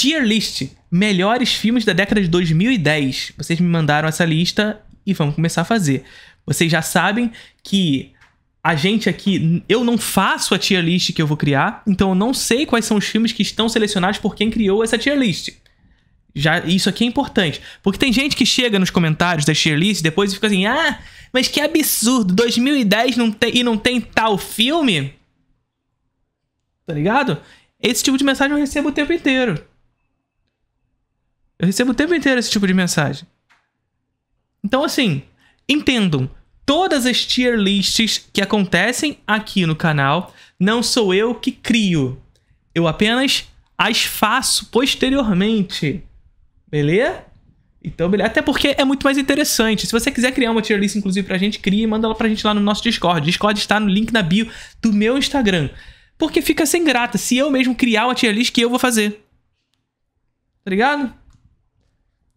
Tier List, melhores filmes da década de 2010. Vocês me mandaram essa lista e vamos começar a fazer. Vocês já sabem que a gente aqui, eu não faço a tier list que eu vou criar, então eu não sei quais são os filmes que estão selecionados por quem criou essa tier list. Já, isso aqui é importante. Porque tem gente que chega nos comentários da tier list depois e fica assim: ah, mas que absurdo, 2010 não tem, e não tem tal filme? Tá ligado? Esse tipo de mensagem eu recebo o tempo inteiro. Eu recebo o tempo inteiro esse tipo de mensagem. Então, assim, entendam. Todas as tier lists que acontecem aqui no canal, não sou eu que crio. Eu apenas as faço posteriormente. Beleza? Então, beleza. Até porque é muito mais interessante. Se você quiser criar uma tier list, inclusive, pra gente, cria e manda ela pra gente lá no nosso Discord. O Discord está no link na bio do meu Instagram. Porque fica sem grata se eu mesmo criar uma tier list que eu vou fazer. Tá ligado?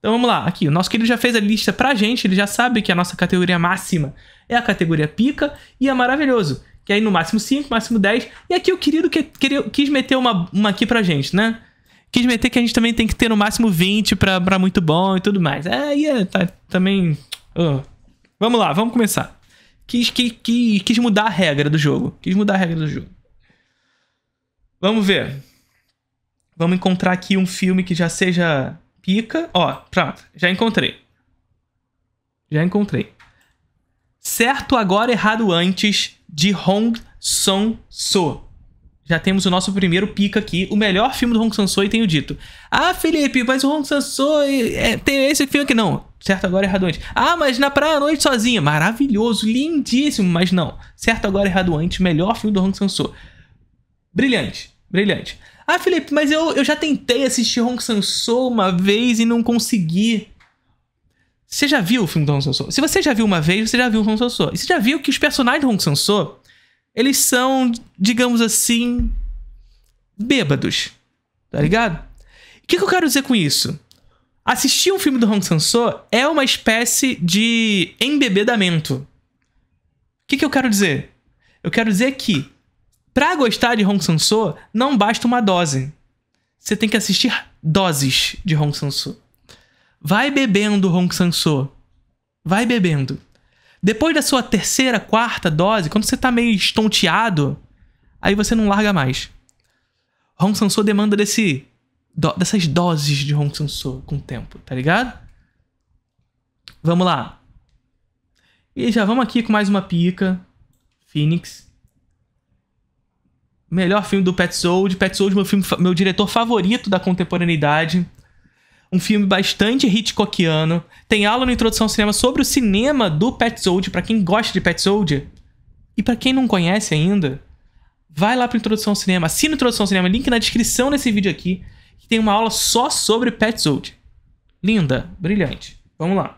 Então vamos lá, aqui, o nosso querido já fez a lista pra gente, ele já sabe que a nossa categoria máxima é a categoria pica e é maravilhoso. Que aí é no máximo 5, máximo 10. E aqui o querido que, que, quis meter uma, uma aqui pra gente, né? Quis meter que a gente também tem que ter no máximo 20 pra, pra muito bom e tudo mais. É, e é, tá, também. Ah, vamos lá, vamos começar. Quis, que, quis mudar a regra do jogo. Quis mudar a regra do jogo. Vamos ver. Vamos encontrar aqui um filme que já seja pica. Ó, pronto, já encontrei. Já encontrei. Certo agora, errado antes, de Hong Song-soo. Já temos o nosso primeiro pica aqui, o melhor filme do Hong Sang-soo e tenho dito. Ah, Felipe, mas o Hong Sang-soo é, tem esse filme aqui. Não, certo agora, errado antes. Ah, mas na praia à noite sozinha. Maravilhoso, lindíssimo, mas não. Certo agora, errado antes, melhor filme do Hong Sang-soo. Brilhante, brilhante. Ah, Felipe, mas eu, eu já tentei assistir Hong Sansou uma vez e não consegui. Você já viu o filme do Hong Sansou? Se você já viu uma vez, você já viu o Hong Sansou. E você já viu que os personagens do Hong Sansou, eles são, digamos assim, bêbados. Tá ligado? O que, que eu quero dizer com isso? Assistir um filme do Hong Sansou é uma espécie de embebedamento. O que, que eu quero dizer? Eu quero dizer que Pra gostar de Hong Sang-soo, não basta uma dose. Você tem que assistir doses de Hong Sang-soo. Vai bebendo Hong Sang-soo. Vai bebendo. Depois da sua terceira, quarta dose, quando você tá meio estonteado, aí você não larga mais. Hong Sang-soo demanda desse do, dessas doses de Hong Sang-soo com o tempo, tá ligado? Vamos lá. E já vamos aqui com mais uma pica. Phoenix. Melhor filme do Pet Sold. Pet Sold, meu, filme, meu diretor favorito da contemporaneidade. Um filme bastante Hitchcockiano. Tem aula na introdução ao cinema sobre o cinema do Pet Sold, para quem gosta de Pet Sold. E para quem não conhece ainda, vai lá pra introdução ao cinema. Assina a introdução ao cinema, link na descrição desse vídeo aqui, que tem uma aula só sobre Pet Sold. Linda, brilhante. Vamos lá.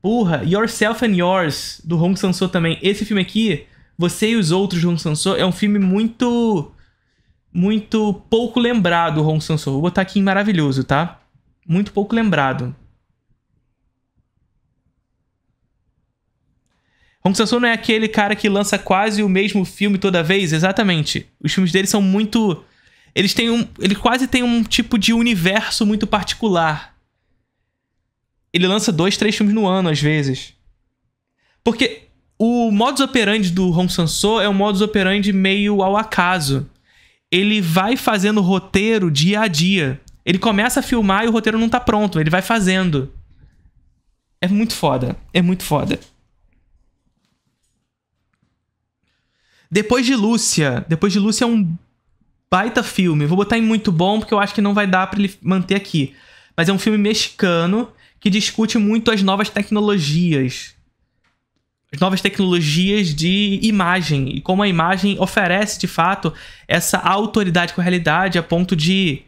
Porra, Yourself and Yours, do Hong Sang-soo também. Esse filme aqui, Você e os Outros, do Hong Sang-soo, é um filme muito... Muito pouco lembrado, Hong Sang-soo. Vou botar aqui em maravilhoso, tá? Muito pouco lembrado. Hong Sang-soo não é aquele cara que lança quase o mesmo filme toda vez? Exatamente. Os filmes dele são muito... Eles têm um... Ele quase tem um tipo de universo muito particular ele lança dois, três filmes no ano, às vezes. Porque o modus operandi do Hong Sanso é um modus operandi meio ao acaso. Ele vai fazendo roteiro dia a dia. Ele começa a filmar e o roteiro não tá pronto, ele vai fazendo. É muito foda, é muito foda. Depois de Lúcia, depois de Lúcia é um baita filme. Vou botar em muito bom porque eu acho que não vai dar para ele manter aqui. Mas é um filme mexicano que discute muito as novas tecnologias. As novas tecnologias de imagem e como a imagem oferece, de fato, essa autoridade com a realidade a ponto de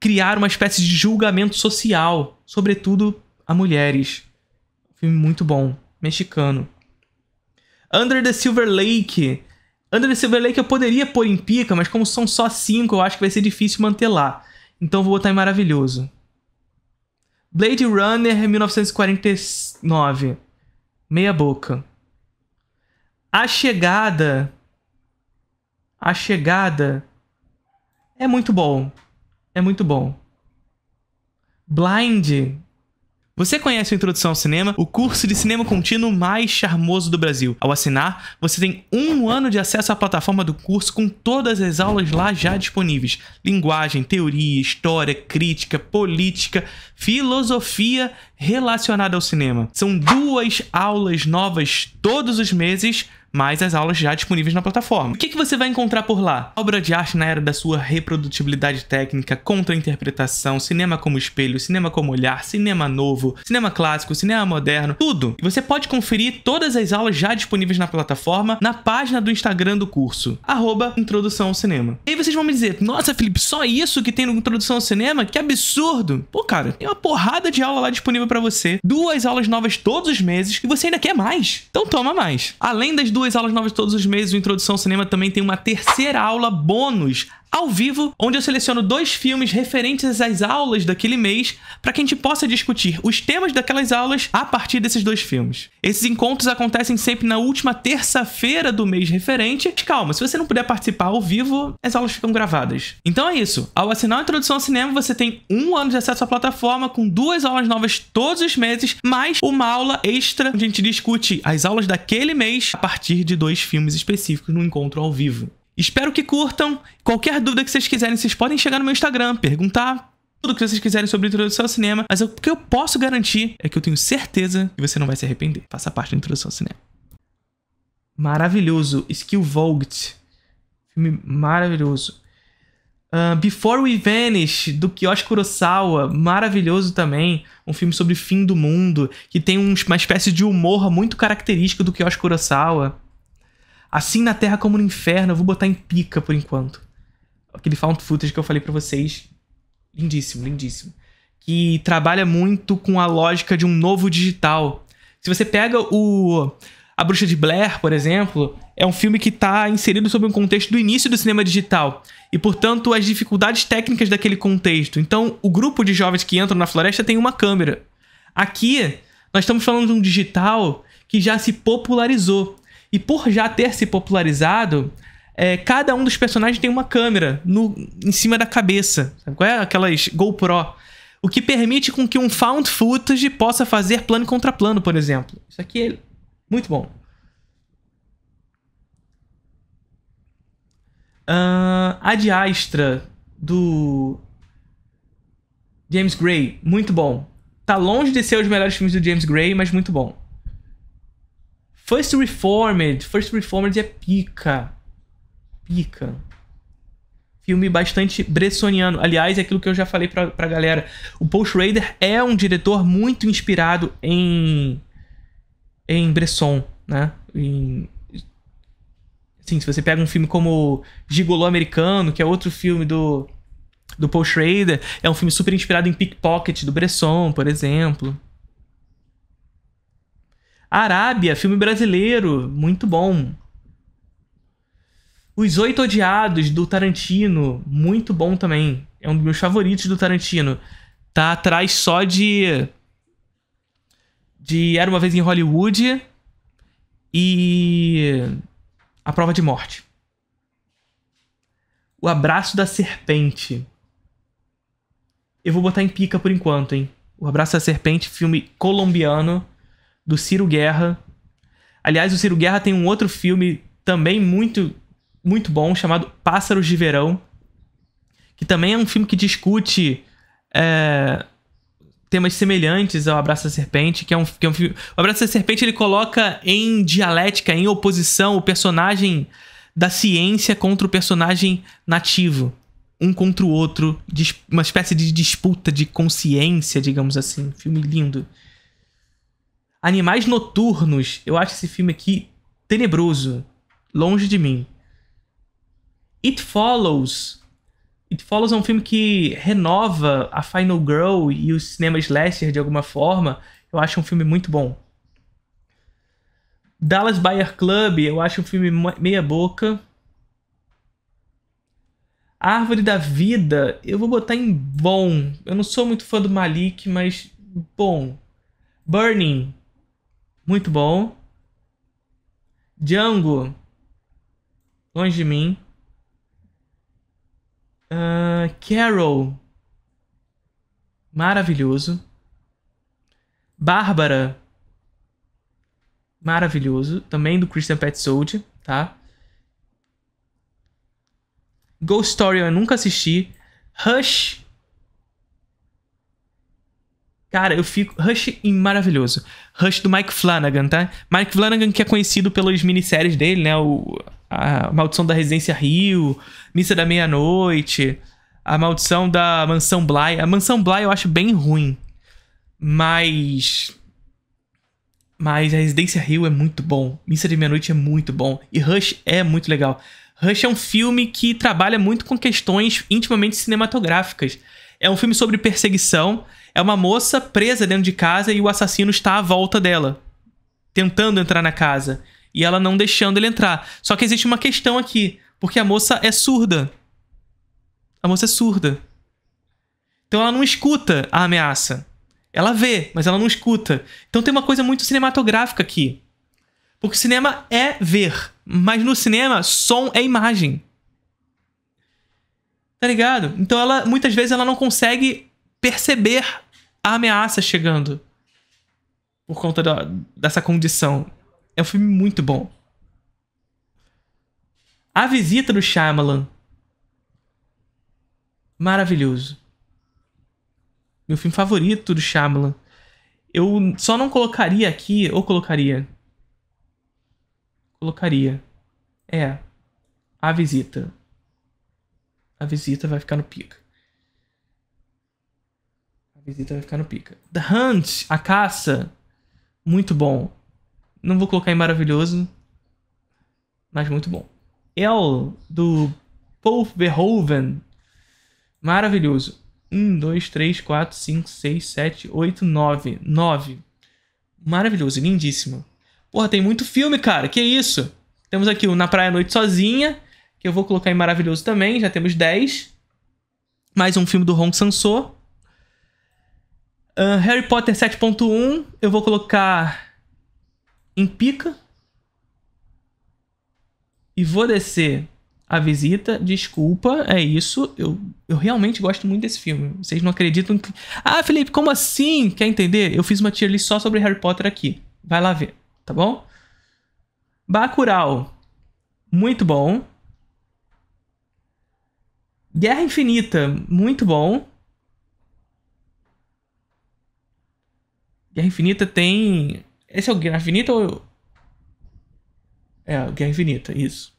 criar uma espécie de julgamento social, sobretudo a mulheres. Um filme muito bom, mexicano. Under the Silver Lake. Under the Silver Lake eu poderia pôr em pica, mas como são só cinco, eu acho que vai ser difícil manter lá. Então vou botar em maravilhoso. Blade Runner 1949. Meia boca. A chegada. A chegada. É muito bom. É muito bom. Blind você conhece o Introdução ao Cinema, o curso de cinema contínuo mais charmoso do Brasil. Ao assinar, você tem um ano de acesso à plataforma do curso com todas as aulas lá já disponíveis. Linguagem, teoria, história, crítica, política, filosofia relacionada ao cinema. São duas aulas novas todos os meses mas as aulas já disponíveis na plataforma. O que, que você vai encontrar por lá? Obra de arte na era da sua reprodutibilidade técnica, contra-interpretação, cinema como espelho, cinema como olhar, cinema novo, cinema clássico, cinema moderno, tudo. E você pode conferir todas as aulas já disponíveis na plataforma na página do Instagram do curso, arroba Introdução ao Cinema. E aí vocês vão me dizer, nossa Felipe, só isso que tem no Introdução ao Cinema? Que absurdo! Pô, cara, tem uma porrada de aula lá disponível para você, duas aulas novas todos os meses e você ainda quer mais. Então toma mais. Além das duas duas aulas novas todos os meses. O Introdução ao Cinema também tem uma terceira aula bônus ao vivo, onde eu seleciono dois filmes referentes às aulas daquele mês para que a gente possa discutir os temas daquelas aulas a partir desses dois filmes. Esses encontros acontecem sempre na última terça-feira do mês referente. Mas calma, se você não puder participar ao vivo, as aulas ficam gravadas. Então é isso. Ao assinar a Introdução ao Cinema, você tem um ano de acesso à plataforma com duas aulas novas todos os meses, mais uma aula extra onde a gente discute as aulas daquele mês a partir de dois filmes específicos no encontro ao vivo. Espero que curtam. Qualquer dúvida que vocês quiserem, vocês podem chegar no meu Instagram, perguntar tudo o que vocês quiserem sobre introdução ao cinema. Mas o que eu posso garantir é que eu tenho certeza que você não vai se arrepender. Faça parte da introdução ao cinema. Maravilhoso. Skill Vogt. Filme maravilhoso. Uh, Before We Vanish, do Kiyoshi Kurosawa, maravilhoso também. Um filme sobre fim do mundo, que tem uma espécie de humor muito característico do Kiyoshi Kurosawa. Assim na terra como no inferno, eu vou botar em pica por enquanto. Aquele found footage que eu falei para vocês. Lindíssimo, lindíssimo. Que trabalha muito com a lógica de um novo digital. Se você pega o A Bruxa de Blair, por exemplo, é um filme que está inserido sob um contexto do início do cinema digital. E, portanto, as dificuldades técnicas daquele contexto. Então, o grupo de jovens que entram na floresta tem uma câmera. Aqui, nós estamos falando de um digital que já se popularizou. E por já ter se popularizado, é, cada um dos personagens tem uma câmera no, em cima da cabeça. Sabe qual é? Aquelas GoPro. O que permite com que um found footage possa fazer plano contra plano, por exemplo. Isso aqui é muito bom. Uh, a de Astra, do James Gray, muito bom. Tá longe de ser os melhores filmes do James Gray, mas muito bom. First Reformed. First Reformed é pica. Pica. Filme bastante bressoniano. Aliás, é aquilo que eu já falei pra, pra galera. O Paul Schrader é um diretor muito inspirado em. em Bresson, né? Em, assim, se você pega um filme como Gigolô Americano, que é outro filme do, do Paul Schrader, é um filme super inspirado em Pickpocket do Bresson, por exemplo. Arábia, filme brasileiro, muito bom. Os Oito Odiados, do Tarantino, muito bom também. É um dos meus favoritos do Tarantino. Tá atrás só de. De Era uma Vez em Hollywood e. A Prova de Morte. O Abraço da Serpente. Eu vou botar em pica por enquanto, hein? O Abraço da Serpente, filme colombiano do Ciro Guerra. Aliás, o Ciro Guerra tem um outro filme também muito muito bom chamado Pássaros de Verão, que também é um filme que discute é, temas semelhantes ao Abraço da Serpente, que é um, que é um filme... O Abraço da Serpente ele coloca em dialética, em oposição, o personagem da ciência contra o personagem nativo um contra o outro, uma espécie de disputa de consciência, digamos assim. Filme lindo. Animais Noturnos. Eu acho esse filme aqui tenebroso. Longe de mim. It Follows. It Follows é um filme que renova a Final Girl e o cinema slasher de alguma forma. Eu acho um filme muito bom. Dallas Buyer Club, eu acho um filme meia boca. Árvore da Vida, eu vou botar em bom. Eu não sou muito fã do Malik, mas bom. Burning, muito bom. Django. Longe de mim. Uh, Carol. Maravilhoso. Bárbara. Maravilhoso. Também do Christian Petzold, tá? Ghost Story eu nunca assisti. Rush. Cara, eu fico. Rush em maravilhoso. Rush do Mike Flanagan, tá? Mike Flanagan, que é conhecido pelas minisséries dele, né? O, a Maldição da Residência Rio, Missa da Meia-Noite, A Maldição da Mansão Bly. A Mansão Bly eu acho bem ruim. Mas. Mas a Residência Rio é muito bom. Missa da Meia-Noite é muito bom. E Rush é muito legal. Rush é um filme que trabalha muito com questões intimamente cinematográficas. É um filme sobre perseguição. É uma moça presa dentro de casa e o assassino está à volta dela, tentando entrar na casa. E ela não deixando ele entrar. Só que existe uma questão aqui, porque a moça é surda. A moça é surda. Então ela não escuta a ameaça. Ela vê, mas ela não escuta. Então tem uma coisa muito cinematográfica aqui. Porque cinema é ver, mas no cinema som é imagem. Tá ligado? Então ela muitas vezes ela não consegue perceber a ameaça chegando por conta da, dessa condição. É um filme muito bom. A visita do Shyamalan. Maravilhoso. Meu filme favorito do Shyamalan. Eu só não colocaria aqui, ou colocaria? Colocaria. É. A visita a visita vai ficar no pica. A visita vai ficar no pica. The Hunt, a caça. Muito bom. Não vou colocar em maravilhoso, mas muito bom. El, do Paul Verhoeven. Maravilhoso. 1, 2, 3, 4, 5, 6, 7, 8, 9. 9. Maravilhoso, lindíssimo. Porra, tem muito filme, cara. Que isso? Temos aqui o Na Praia à Noite Sozinha que eu vou colocar em maravilhoso também, já temos 10. Mais um filme do Hong Sansô. Uh, ah, Harry Potter 7.1, eu vou colocar em pica. E vou descer a visita. Desculpa, é isso. Eu, eu realmente gosto muito desse filme. Vocês não acreditam que. Ah, Felipe, como assim? Quer entender? Eu fiz uma tier list só sobre Harry Potter aqui. Vai lá ver, tá bom? Bacural, muito bom. Guerra Infinita, muito bom. Guerra Infinita tem. Esse é o Guerra Infinita ou. É, Guerra Infinita, isso.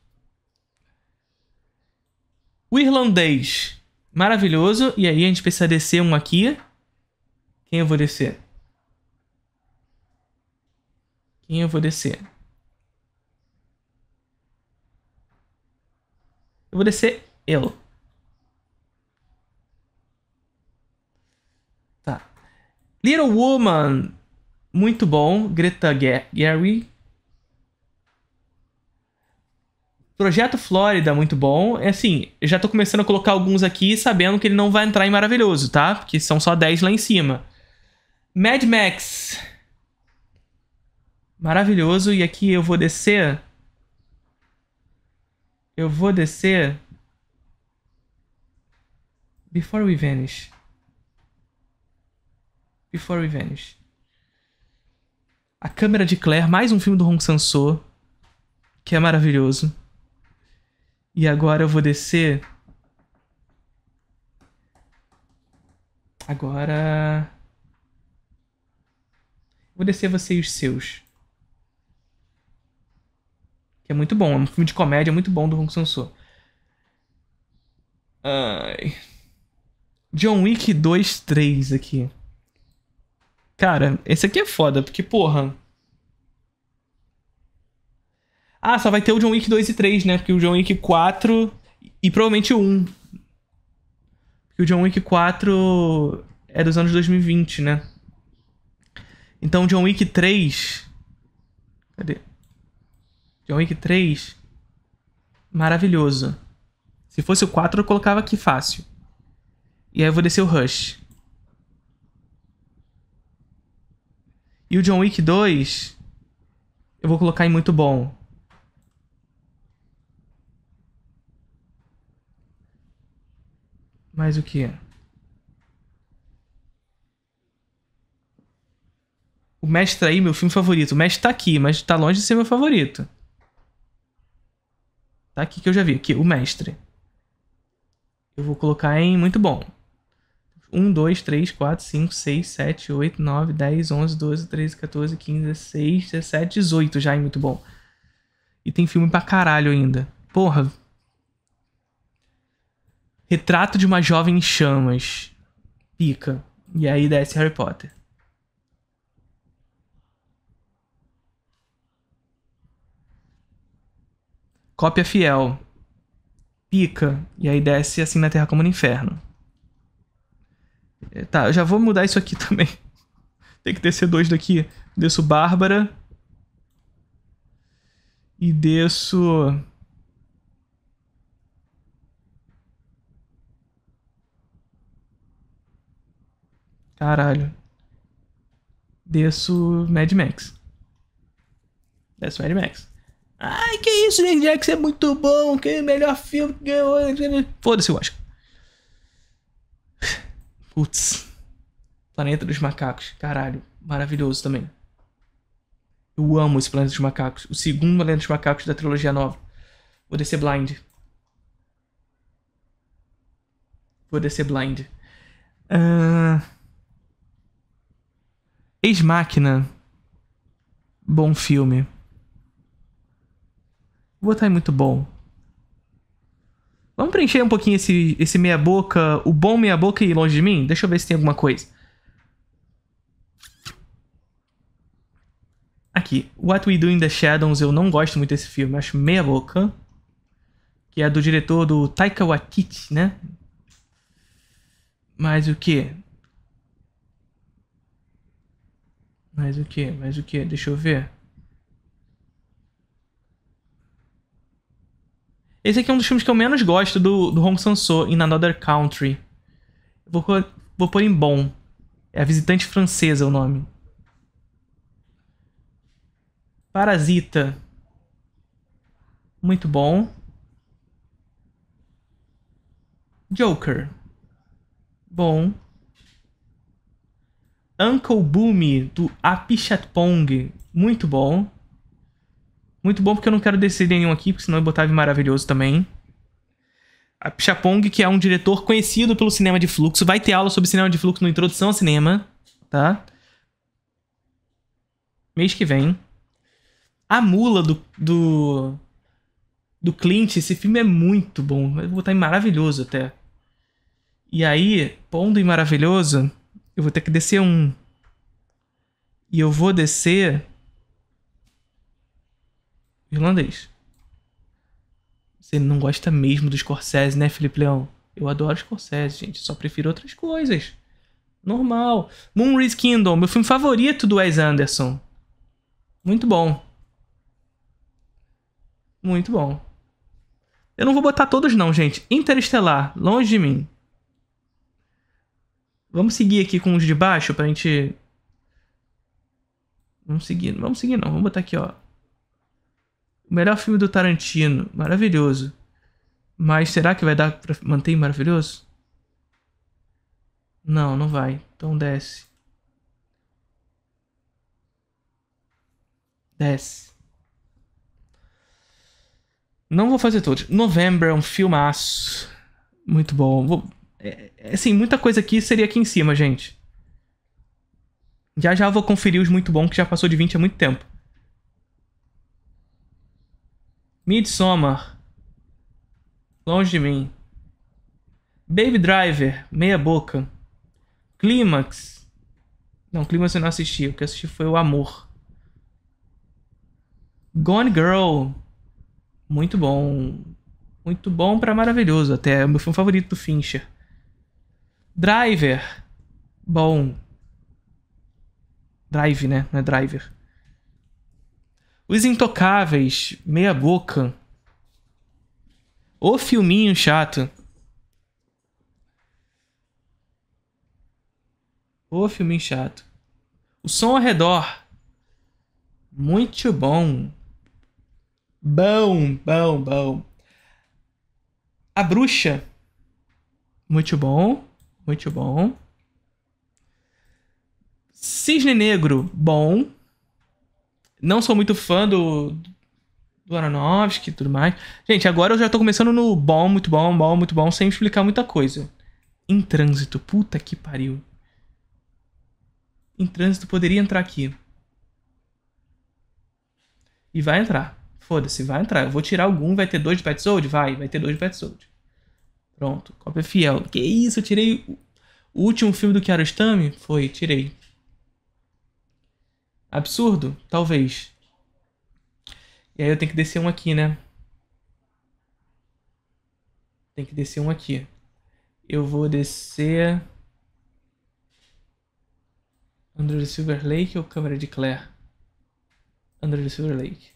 O irlandês. Maravilhoso. E aí a gente precisa descer um aqui. Quem eu vou descer? Quem eu vou descer? Eu vou descer eu. Little Woman, muito bom. Greta Gerwig. Projeto Flórida, muito bom. É Assim, já tô começando a colocar alguns aqui sabendo que ele não vai entrar em maravilhoso, tá? Porque são só 10 lá em cima. Mad Max. Maravilhoso. E aqui eu vou descer. Eu vou descer. Before We Vanish. Before We Vanish. A Câmera de Claire, mais um filme do Hong Sang-soo, que é maravilhoso. E agora eu vou descer. Agora. Vou descer você e os seus. Que é muito bom, é um filme de comédia muito bom do Hong Sang-soo. Ai. John Wick 2 3 aqui. Cara, esse aqui é foda, porque, porra. Ah, só vai ter o John Wick 2 e 3, né? Porque o John Wick 4 e provavelmente o 1. Porque o John Wick 4 é dos anos 2020, né? Então, John Wick 3. Cadê? John Wick 3. Maravilhoso. Se fosse o 4, eu colocava aqui fácil. E aí eu vou descer o Rush. E o John Wick 2, eu vou colocar em muito bom. Mais o que? O Mestre aí, meu filme favorito. O Mestre tá aqui, mas tá longe de ser meu favorito. Tá aqui que eu já vi. Aqui, o Mestre. Eu vou colocar em muito bom. 1, 2, 3, 4, 5, 6, 7, 8, 9, 10, 11, 12, 13, 14, 15, 16, 17, 18 já é muito bom. E tem filme pra caralho ainda. Porra. Retrato de uma jovem em chamas. Pica. E aí desce Harry Potter. Cópia fiel. Pica. E aí desce assim na Terra como no Inferno. É, tá, eu já vou mudar isso aqui também. Tem que descer dois daqui. Desço Bárbara. E desço... Caralho. Desço Mad Max. Desço Mad Max. Ai, que isso, Jack Jackson é muito bom. Que melhor filme que eu... Né? Foda-se eu acho. Putz. Planeta dos Macacos. Caralho. Maravilhoso também. Eu amo esse Planeta dos Macacos. O segundo Planeta dos Macacos da trilogia nova. Vou descer blind. Vou descer blind. Uh... Ex-Máquina. Bom filme. Vou botar em muito bom. Vamos preencher um pouquinho esse, esse meia-boca, o bom meia-boca e longe de mim? Deixa eu ver se tem alguma coisa. Aqui, What We Do in the Shadows, eu não gosto muito desse filme, acho meia-boca. Que é do diretor do Taika Waititi, né? Mas o que? Mas o que? Mas o que? Deixa eu ver. Esse aqui é um dos filmes que eu menos gosto do, do Hong Sang-soo, In Another Country. Vou, vou pôr em bom. É a Visitante Francesa o nome. Parasita. Muito bom. Joker. Bom. Uncle Boomy, do Apichatpong. Muito bom. Muito bom porque eu não quero descer nenhum aqui, porque senão eu botava maravilhoso também. A Pichapong, que é um diretor conhecido pelo cinema de fluxo, vai ter aula sobre cinema de fluxo no Introdução ao Cinema, tá? Mês que vem. A Mula do, do, do Clint, esse filme é muito bom. Eu vou botar em maravilhoso até. E aí, pondo em maravilhoso, eu vou ter que descer um. E eu vou descer irlandês. Você não gosta mesmo do Scorsese, né, Felipe Leão? Eu adoro Scorsese, gente. Só prefiro outras coisas. Normal. Moonrise Kingdom, meu filme favorito do Wes Anderson. Muito bom. Muito bom. Eu não vou botar todos não, gente. Interestelar, longe de mim. Vamos seguir aqui com os de baixo pra gente... Vamos seguir, vamos seguir não. Vamos botar aqui, ó. O melhor filme do Tarantino, maravilhoso. Mas será que vai dar pra manter maravilhoso? Não, não vai. Então desce. Desce. Não vou fazer todos. November é um filmaço. Muito bom. Vou... É, é, é, assim, muita coisa aqui seria aqui em cima, gente. Já já vou conferir os muito bons que já passou de 20 há muito tempo. Midsommar. Longe de mim. Baby Driver, meia boca. Clímax. Não, Clímax eu não assisti. O que eu assisti foi O Amor. Gone Girl. Muito bom. Muito bom para maravilhoso até. É o meu filme favorito do Fincher. Driver. Bom. Drive, né? Não é Driver. Os Intocáveis, Meia Boca. O filminho chato. O filminho chato. O som ao redor. Muito bom. Bom, bom, bom. A bruxa. Muito bom. Muito bom. Cisne negro. Bom. Não sou muito fã do, do Aronofsky e tudo mais. Gente, agora eu já tô começando no bom, muito bom, bom, muito bom, sem explicar muita coisa. Em trânsito, puta que pariu. Em trânsito poderia entrar aqui. E vai entrar. Foda-se, vai entrar. Eu vou tirar algum, vai ter dois de Petzold? Vai, vai ter dois de Petzold. Pronto, cópia fiel. Que isso, eu tirei... O último filme do Kiarostami? Foi, tirei. Absurdo? Talvez. E aí eu tenho que descer um aqui, né? Tem que descer um aqui. Eu vou descer... Andrew Silver Lake ou Câmara de Clare? Andrew Silver Lake.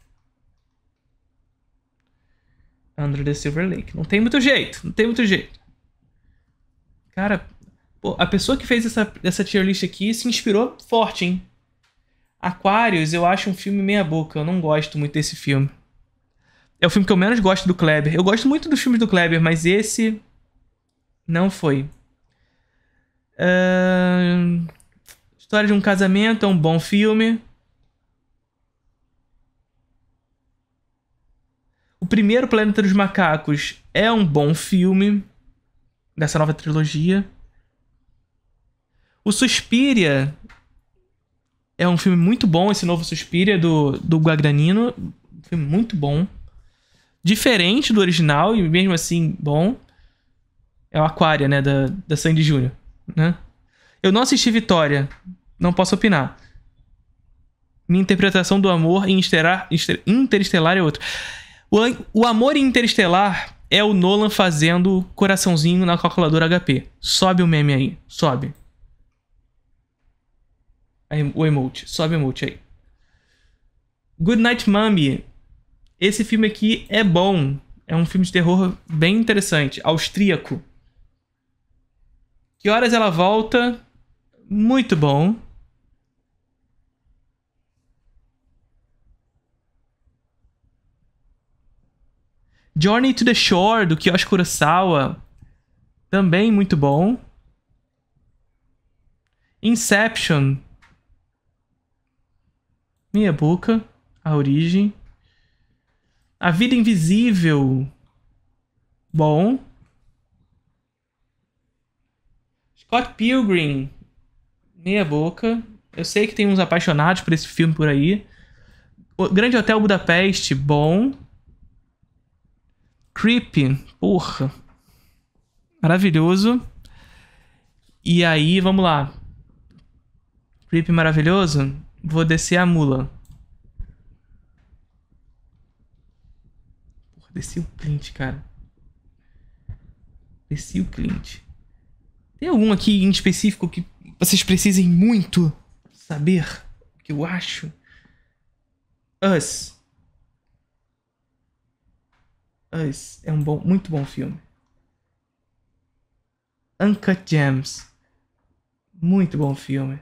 Andrew Silver Lake. Não tem muito jeito, não tem muito jeito. Cara, pô, a pessoa que fez essa, essa tier list aqui se inspirou forte, hein? Aquários eu acho um filme meia boca, eu não gosto muito desse filme. É o filme que eu menos gosto do Kleber. Eu gosto muito dos filmes do Kleber, mas esse não foi. Uh... História de um casamento é um bom filme. O primeiro Planeta dos Macacos é um bom filme dessa nova trilogia. O Suspiria é um filme muito bom, esse novo Suspiria do, do Guagranino. Um filme muito bom. Diferente do original e mesmo assim bom. É o Aquária, né? Da, da Sandy Júnior, né? Eu não assisti Vitória. Não posso opinar. Minha interpretação do amor em Interestelar é outra. O, o amor em Interestelar é o Nolan fazendo coraçãozinho na calculadora HP. Sobe o meme aí. Sobe o emote. Sobe o emote aí. Good Night Mommy. Esse filme aqui é bom. É um filme de terror bem interessante. Austríaco. Que horas ela volta? Muito bom. Journey to the Shore, do Kiyoshi Kurosawa. Também muito bom. Inception, Boca, A Origem. A Vida Invisível. Bom. Scott Pilgrim. Meia boca. Eu sei que tem uns apaixonados por esse filme por aí. O Grande Hotel Budapeste. Bom. Creepy. Porra. Maravilhoso. E aí, vamos lá. Creepy maravilhoso. Vou descer a mula. Porra, desci o Clint, cara. Desci o Clint. Tem algum aqui em específico que vocês precisem muito saber? Que eu acho. Us. Us é um bom, muito bom filme. Uncut Gems. Muito bom filme.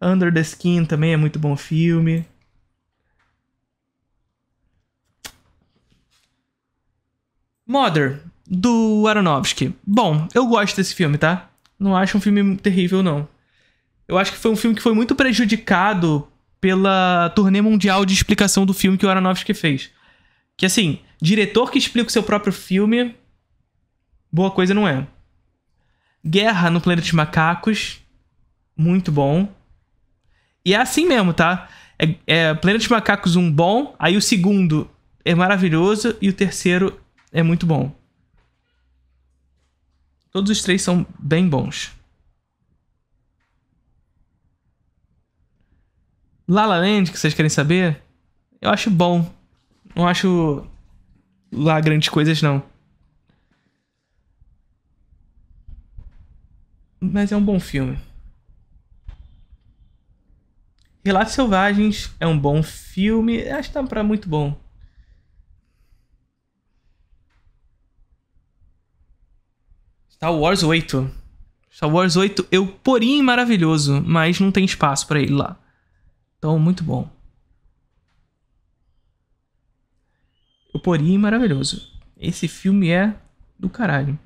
Under the Skin também é muito bom filme. Mother, do Aronofsky. Bom, eu gosto desse filme, tá? Não acho um filme terrível, não. Eu acho que foi um filme que foi muito prejudicado pela turnê mundial de explicação do filme que o Aronofsky fez. Que assim, diretor que explica o seu próprio filme, boa coisa não é. Guerra no Planeta dos Macacos, muito bom. E é assim mesmo, tá? É, é Planet Macacos um bom, aí o segundo é maravilhoso e o terceiro é muito bom. Todos os três são bem bons. Lala La Land, que vocês querem saber, eu acho bom. Não acho lá grandes coisas, não. Mas é um bom filme. Relatos Selvagens é um bom filme. Acho que tá pra muito bom. Star Wars 8. Star Wars 8 eu poria maravilhoso, mas não tem espaço para ele lá. Então, muito bom. Eu poria maravilhoso. Esse filme é do caralho.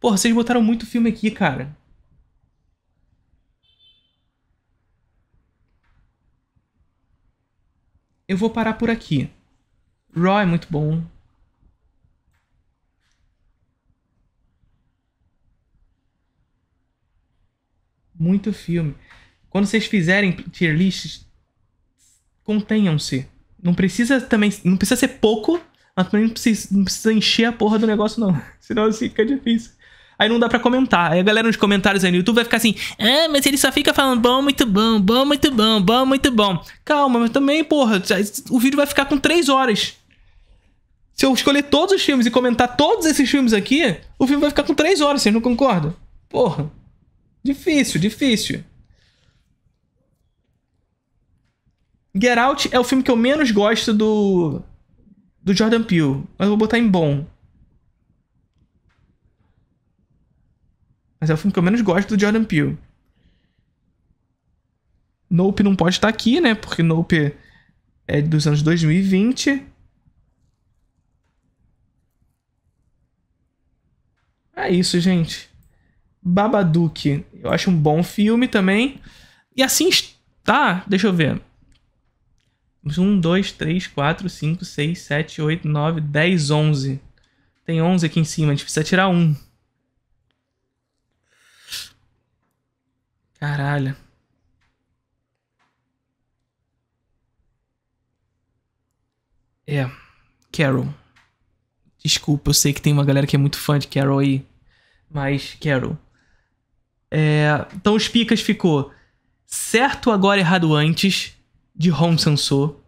Porra, vocês botaram muito filme aqui, cara. Eu vou parar por aqui. Raw é muito bom. Muito filme. Quando vocês fizerem tier lists, contenham-se. Não precisa também. Não precisa ser pouco, mas também não precisa, não precisa encher a porra do negócio, não. Senão fica difícil aí não dá pra comentar. Aí a galera nos comentários aí no YouTube vai ficar assim, ah, mas ele só fica falando bom, muito bom, bom, muito bom, bom, muito bom. Calma, mas também, porra, o vídeo vai ficar com 3 horas. Se eu escolher todos os filmes e comentar todos esses filmes aqui, o filme vai ficar com 3 horas, vocês não concordam? Porra. Difícil, difícil. Get Out é o filme que eu menos gosto do do Jordan Peele, mas eu vou botar em bom. Mas é o filme que eu menos gosto do Jordan Peele. Nope não pode estar tá aqui, né? Porque Nope é dos anos 2020. É isso, gente. Babadook. Eu acho um bom filme também. E assim está. Deixa eu ver. 1, 2, 3, 4, 5, 6, 7, 8, 9, 10, 11. Tem 11 aqui em cima. A gente precisa tirar um. Caralho. É, Carol. Desculpa, eu sei que tem uma galera que é muito fã de Carol aí. Mas, Carol. É, então, os picas ficou Certo Agora Errado Antes, de Ron Sansou.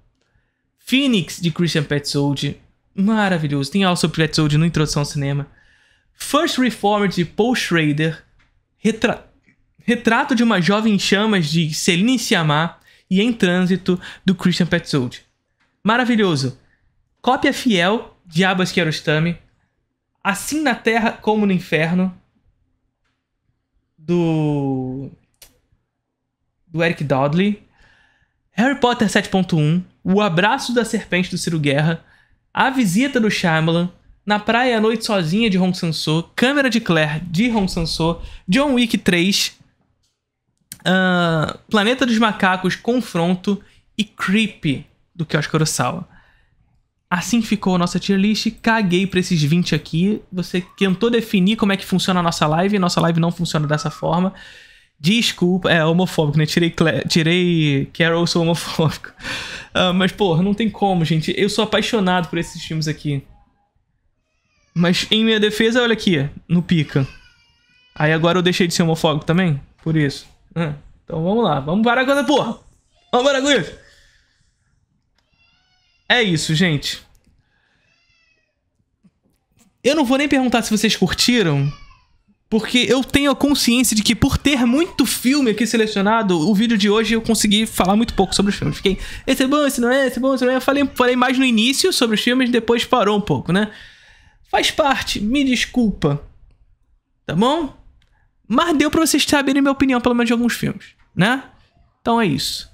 Phoenix, de Christian Petzold. Maravilhoso. Tem aula sobre Petzold no Introdução ao Cinema. First Reformed, de Paul Schrader. Retra Retrato de uma Jovem Chamas de Celine Sciamma e Em Trânsito do Christian Petzold. Maravilhoso. Cópia fiel de Abbas Kiarostami. Assim na Terra como no Inferno do do Eric Dodley. Harry Potter 7.1, O Abraço da Serpente do Ciro Guerra, A Visita do Shyamalan, Na Praia à Noite Sozinha de Ron Sansô, Câmera de Claire de Ron Sansô, John Wick 3, uh, Planeta dos Macacos, Confronto e Creep do Kyoshi Kurosawa. Assim ficou a nossa tier list. Caguei pra esses 20 aqui. Você tentou definir como é que funciona a nossa live. Nossa live não funciona dessa forma. Desculpa, é homofóbico, né? Tirei, tirei Carol, sou homofóbico. Uh, mas, porra, não tem como, gente. Eu sou apaixonado por esses filmes aqui. Mas, em minha defesa, olha aqui, no pica. Aí agora eu deixei de ser homofóbico também? Por isso. Hum. Então vamos lá, vamos parar com essa porra. Vamos parar com isso. É isso, gente. Eu não vou nem perguntar se vocês curtiram, porque eu tenho a consciência de que por ter muito filme aqui selecionado, o vídeo de hoje eu consegui falar muito pouco sobre os filmes. Fiquei, esse é bom, esse não é, esse é bom, esse não é. Eu falei, falei mais no início sobre os filmes, depois parou um pouco, né? Faz parte, me desculpa. Tá bom? Mas deu pra vocês saberem minha opinião, pelo menos de alguns filmes, né? Então é isso.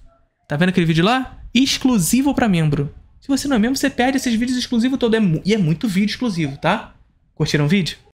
Tá vendo aquele vídeo lá? Exclusivo para membro. Se você não é membro, você perde esses vídeos exclusivos todo. É e é muito vídeo exclusivo, tá? Curtiram o vídeo?